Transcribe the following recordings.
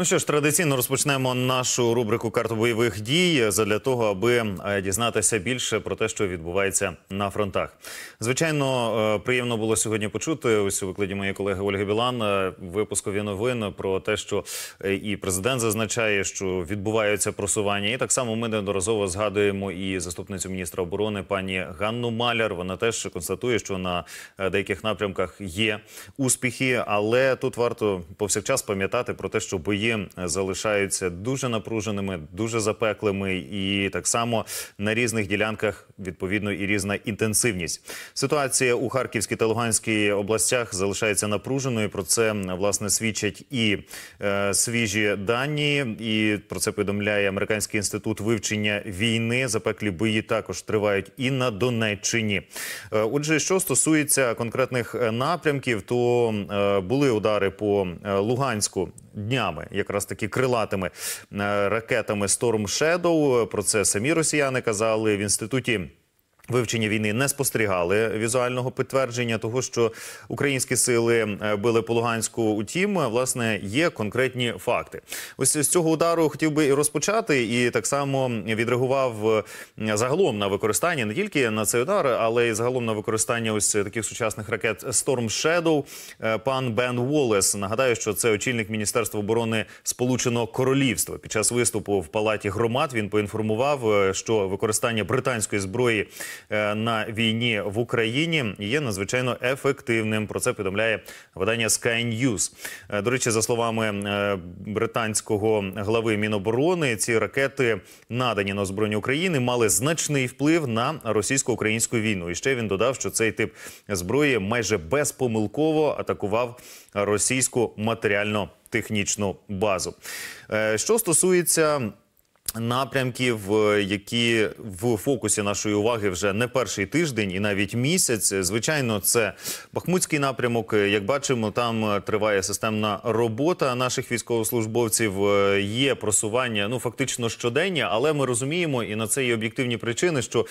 Ну що ж, традиційно розпочнемо нашу рубрику «Карта бойових дій для того, аби е, дізнатися більше про те, що відбувається на фронтах. Звичайно, е, приємно було сьогодні почути ось у викладі моєї колеги Ольги Білан е, випускові новини про те, що і президент зазначає, що відбуваються просування, і так само ми неодноразово згадуємо і заступницю міністра оборони пані Ганну Маляр. Вона теж констатує, що на деяких напрямках є успіхи, але тут варто повсякчас пам'ятати про те, що бої бої е, залишаються дуже напруженими, дуже запеклими, і так само на різних ділянках відповідно і різна інтенсивність. Ситуація у Харківській та Луганській областях залишається напруженою. Про це власне свідчать і е, свіжі дані, і про це повідомляє американський інститут вивчення війни. Запеклі бої також тривають і на Донеччині. Е, отже, що стосується конкретних е, напрямків, то е, були удари по е, Луганську днями якраз таки крилатими е, ракетами Storm Shadow. Про це самі росіяни казали в інституті. Вивчення війни не спостерігали візуального підтвердження того, що українські сили е, били по Луганську. Утім, власне, є конкретні факти. Ось з цього удару хотів би і розпочати, і так само відреагував е, загалом на використання не тільки на цей удар, але й загалом на використання ось таких сучасних ракет Storm Shadow. Е, пан Бен Уоллес. Нагадаю, що це очільник міністерства оборони Сполученого Королівства. Під час виступу в палаті громад він поінформував, що використання британської зброї. Е, на війні в Україні є надзвичайно ефективним. Про це повідомляє видання Sky News. Е, до речі, за словами е, британського глави Міноборони, ці ракети надані на збройні України мали значний вплив на російсько-українську війну. І ще він додав, що цей тип зброї майже безпомилково атакував російську матеріально-технічну базу. Що стосується Напрямків, які в фокусі нашої уваги вже не перший тиждень і навіть місяць, звичайно, це Бахмутський напрямок. Як бачимо, там триває системна робота наших військовослужбовців. Є просування, ну фактично щодення, але ми розуміємо, і на це є об'єктивні причини, що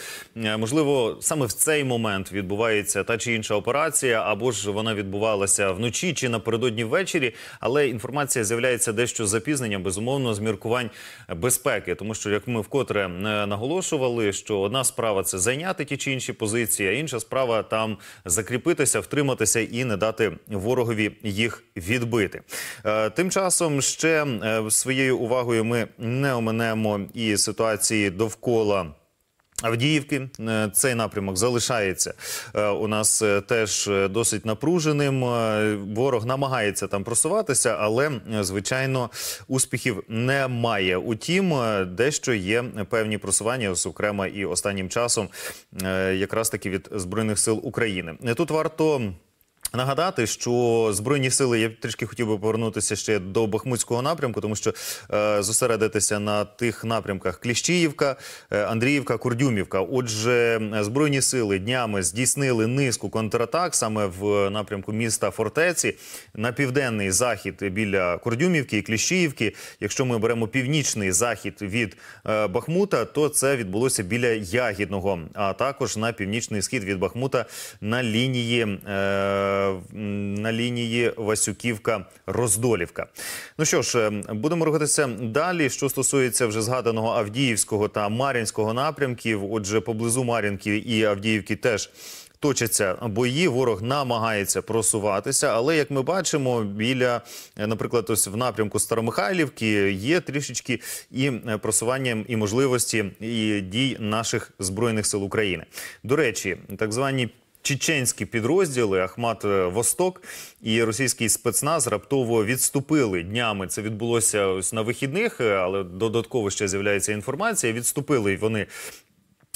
е, можливо саме в цей момент відбувається та чи інша операція, або ж вона відбувалася вночі чи напередодні ввечері. Але інформація з'являється дещо з запізненням, безумовно, з міркувань безпеки безпеки, тому що як ми вкотре е, наголошували, що одна справа це зайняти ті чи інші позиції, а інша справа там закріпитися, втриматися і не дати ворогові їх відбити. Е, тим часом ще е, своєю увагою ми не оминемо і ситуації довкола. Авдіївки е, цей напрямок залишається е, у нас е, теж досить напруженим. Ворог намагається там просуватися, але звичайно успіхів немає. Утім, дещо є певні просування, зокрема і останнім часом, якраз таки від збройних сил України. Тут варто. Нагадати, що збройні сили я трішки хотів би повернутися ще до Бахмутського напрямку, тому що е, зосередитися на тих напрямках: Кліщіївка, е, Андріївка, Курдюмівка. Отже, збройні сили днями здійснили низку контратак саме в напрямку міста Фортеці на південний захід біля Курдюмівки і Кліщіївки. Якщо ми беремо північний захід від е, Бахмута, то це відбулося біля Ягідного, а також на північний схід від Бахмута на лінії. Е, на лінії Васюківка-Роздолівка. Ну що ж, ем, будемо рухатися далі. Що стосується вже згаданого Авдіївського та Мар'їнського напрямків, отже, поблизу Мар'їнки і Авдіївки теж. Точаться бої, ворог намагається просуватися, але як ми бачимо, біля, е, наприклад, ось в напрямку Старомихайлівки є трішечки і е, просування, і можливості і дій наших збройних сил України. До речі, так звані чеченські підрозділи Ахмат е, Восток і російський спецназ раптово відступили днями. Це відбулося ось на вихідних, е, але додатково ще з'являється інформація. Відступили вони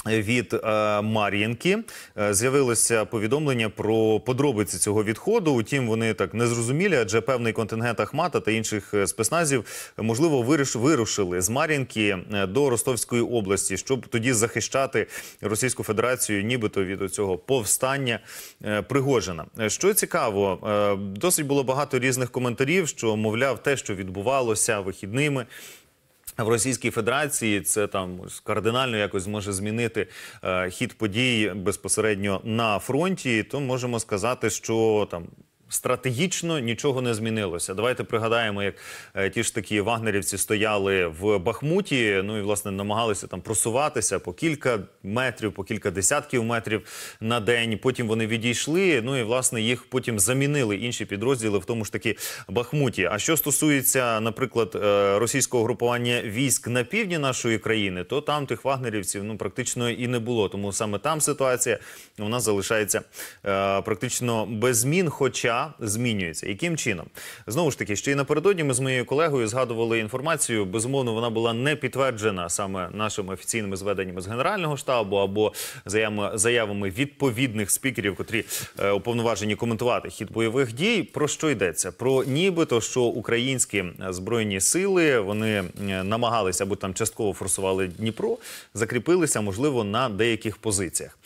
від е, Мар'їнки е, з'явилося повідомлення про подробиці цього відходу. Утім, вони так незрозумілі, адже певний контингент Ахмата та інших е, спецназів можливо виріш, вирушили з Мар'їнки е, до Ростовської області, щоб тоді захищати Російську Федерацію, нібито від цього повстання е, Пригожина. Е, що цікаво, досить було багато різних коментарів, що мовляв, те, що відбувалося вихідними. В Російській Федерації це там кардинально якось може змінити е, хід подій безпосередньо на фронті. То можемо сказати, що там стратегічно нічого не змінилося. Давайте пригадаємо, як е, ті ж такі вагнерівці стояли в Бахмуті. Ну і власне намагалися там просуватися по кілька метрів, по кілька десятків метрів на день. Потім вони відійшли. Ну і власне їх потім замінили інші підрозділи в тому ж таки Бахмуті. А що стосується, наприклад, е, російського групування військ на півдні нашої країни, то там тих вагнерівців ну практично і не було. Тому саме там ситуація вона залишається е, практично без змін. Хоча змінюється. Яким чином знову ж таки, ще й напередодні ми з моєю колегою згадували інформацію. Безумовно, вона була не підтверджена саме нашими офіційними зведеннями з генерального штабу або заявами відповідних спікерів, котрі е, уповноважені коментувати хід бойових дій. Про що йдеться? Про нібито що українські е, збройні сили вони е, намагалися або там частково форсували Дніпро, закріпилися можливо на деяких позиціях.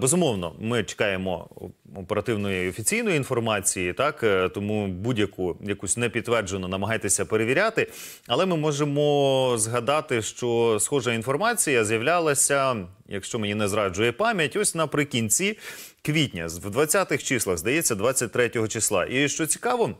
безумовно, ми чекаємо оперативної офіційної інформації, так е, тому будь-яку якусь непідтверджену намагайтеся перевіряти. Але ми можемо згадати, що схожа інформація з'являлася, якщо мені не зраджує пам'ять, ось наприкінці квітня, в 20-х числах, здається, 23-го числа. І що цікаво.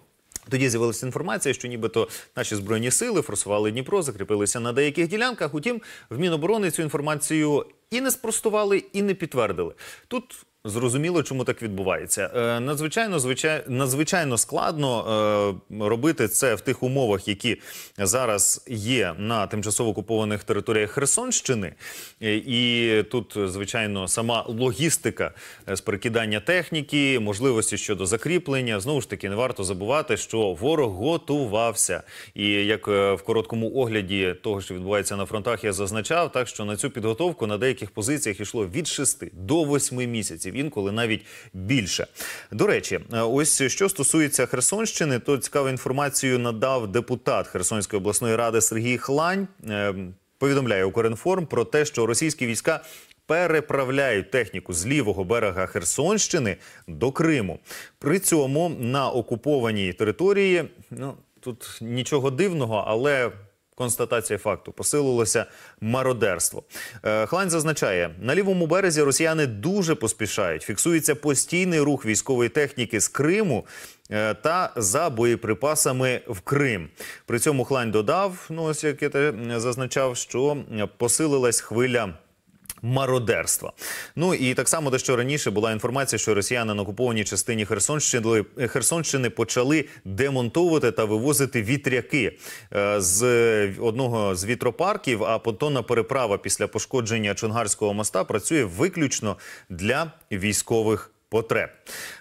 Тоді з'явилася інформація, що нібито наші збройні сили форсували Дніпро, закріпилися на деяких ділянках. Утім, в Міноборони цю інформацію і не спростували, і не підтвердили. Тут Зрозуміло, чому так відбувається. Е, надзвичайно звичай, надзвичайно складно е, робити це в тих умовах, які зараз є на тимчасово окупованих територіях Херсонщини, е, і тут, звичайно, сама логістика з перекидання техніки, можливості щодо закріплення. Знову ж таки, не варто забувати, що ворог готувався. І як в короткому огляді того, що відбувається на фронтах, я зазначав, так що на цю підготовку на деяких позиціях йшло від 6 до 8 місяців відсотків, інколи навіть більше. До речі, е, ось що стосується Херсонщини, то цікаву інформацію надав депутат Херсонської обласної ради Сергій Хлань. Е, повідомляє Укрінформ про те, що російські війська. Переправляють техніку з лівого берега Херсонщини до Криму. При цьому на окупованій території ну тут нічого дивного, але Констатація факту посилилося мародерство. Е, Хлань зазначає, на лівому березі росіяни дуже поспішають. Фіксується постійний рух військової техніки з Криму е, та за боєприпасами в Крим. При цьому Хлань додав: ну ось як я зазначав, що посилилась хвиля мародерства. Ну і так само дещо раніше була інформація, що росіяни на окупованій частині Херсонщини Херсонщини почали демонтувати та вивозити вітряки е, з одного з вітропарків. А понтонна переправа після пошкодження Чонгарського моста працює виключно для військових потреб.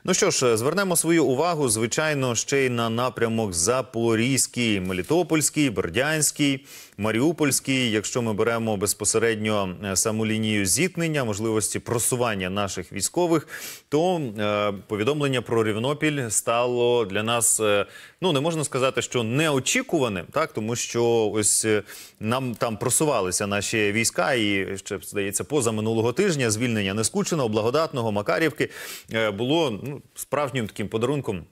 Ну що ж, звернемо свою увагу, звичайно, ще й на напрямок Запорізький, Мелітопольський, Бердянський, Маріупольський. Якщо ми беремо безпосередньо е, саму лінію зіткнення, можливості просування наших військових, то е, повідомлення про Рівнопіль стало для нас е, ну не можна сказати, що неочікуваним, так тому що ось е, нам там просувалися наші війська, і ще здається, поза минулого тижня звільнення Нескученого, благодатного Макарівки. Е, було ну, справжнім таким подарунком.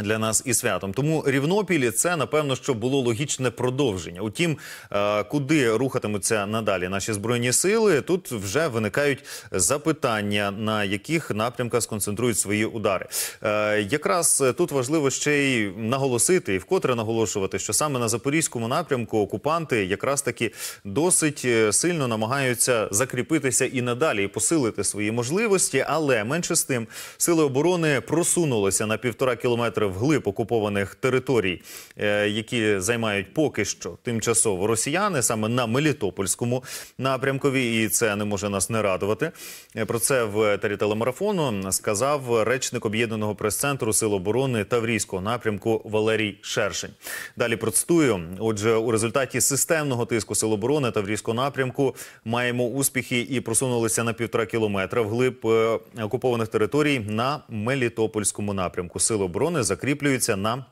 Для нас і святом тому рівнопілі це напевно що було логічне продовження. Утім, е, куди рухатимуться надалі наші збройні сили, тут вже виникають запитання, на яких напрямках сконцентрують свої удари. Е, якраз тут важливо ще й наголосити і вкотре наголошувати, що саме на запорізькому напрямку окупанти якраз таки досить е, сильно намагаються закріпитися і надалі і посилити свої можливості, але менше з тим сили оборони просунулися на півтора кілометра кілометри вглиб окупованих територій, е, які займають поки що тимчасово росіяни, саме на Мелітопольському напрямкові, і це не може нас не радувати. Е, про це в тері телемарафону сказав речник об'єднаного прес-центру Сил оборони Таврійського напрямку Валерій Шершень. Далі процитую. Отже, у результаті системного тиску Сил оборони Таврійського напрямку маємо успіхи і просунулися на півтора кілометра вглиб е, окупованих територій на Мелітопольському напрямку. Сил оборони закріплюються на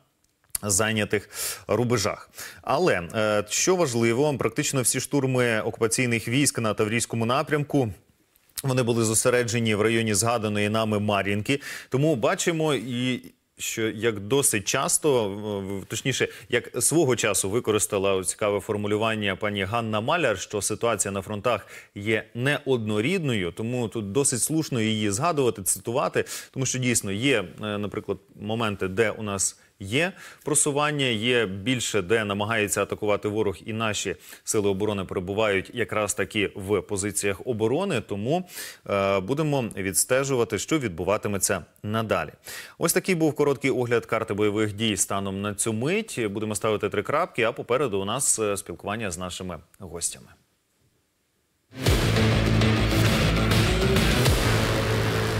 Зайнятих рубежах, але е, що важливо, практично всі штурми окупаційних військ на таврійському напрямку. Вони були зосереджені в районі згаданої нами Мар'їнки. Тому бачимо і що як досить часто, е, точніше, як свого часу використала цікаве формулювання пані Ганна Маляр, що ситуація на фронтах є неоднорідною, тому тут досить слушно її згадувати, цитувати, тому що дійсно є, е, наприклад, моменти, де у нас Є просування, є більше, де намагається атакувати ворог, і наші сили оборони перебувають якраз таки в позиціях оборони. Тому е, будемо відстежувати, що відбуватиметься надалі. Ось такий був короткий огляд карти бойових дій станом на цю мить. Будемо ставити три крапки. А попереду у нас е, спілкування з нашими гостями.